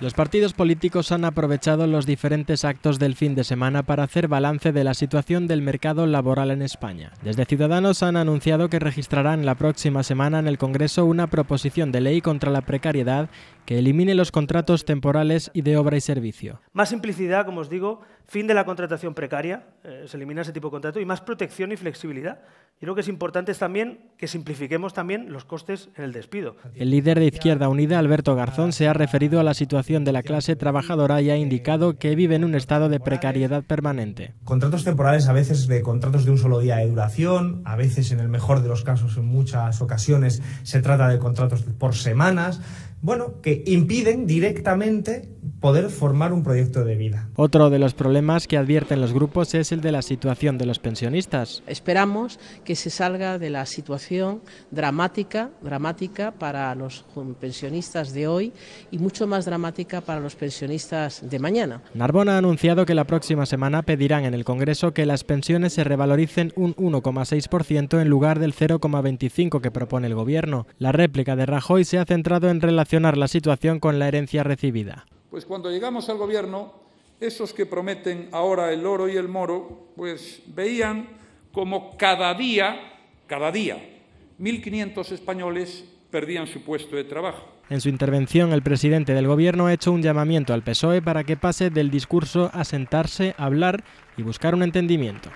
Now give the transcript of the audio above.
Los partidos políticos han aprovechado los diferentes actos del fin de semana para hacer balance de la situación del mercado laboral en España. Desde Ciudadanos han anunciado que registrarán la próxima semana en el Congreso una proposición de ley contra la precariedad que elimine los contratos temporales y de obra y servicio. Más simplicidad, como os digo, fin de la contratación precaria, eh, se elimina ese tipo de contrato, y más protección y flexibilidad. y creo que es importante es también que simplifiquemos también los costes en el despido. El líder de Izquierda Unida, Alberto Garzón, se ha referido a la situación de la clase trabajadora y ha indicado que vive en un estado de precariedad permanente. Contratos temporales, a veces de contratos de un solo día de duración, a veces en el mejor de los casos, en muchas ocasiones, se trata de contratos por semanas bueno, que impiden directamente poder formar un proyecto de vida. Otro de los problemas que advierten los grupos es el de la situación de los pensionistas. Esperamos que se salga de la situación dramática, dramática para los pensionistas de hoy y mucho más dramática para los pensionistas de mañana. Narbona ha anunciado que la próxima semana pedirán en el Congreso que las pensiones se revaloricen un 1,6% en lugar del 0,25 que propone el gobierno. La réplica de Rajoy se ha centrado en relacionar la situación con la herencia recibida. Pues cuando llegamos al gobierno, esos que prometen ahora el oro y el moro, pues veían como cada día, cada día, 1.500 españoles perdían su puesto de trabajo. En su intervención, el presidente del Gobierno ha hecho un llamamiento al PSOE para que pase del discurso a sentarse, hablar y buscar un entendimiento.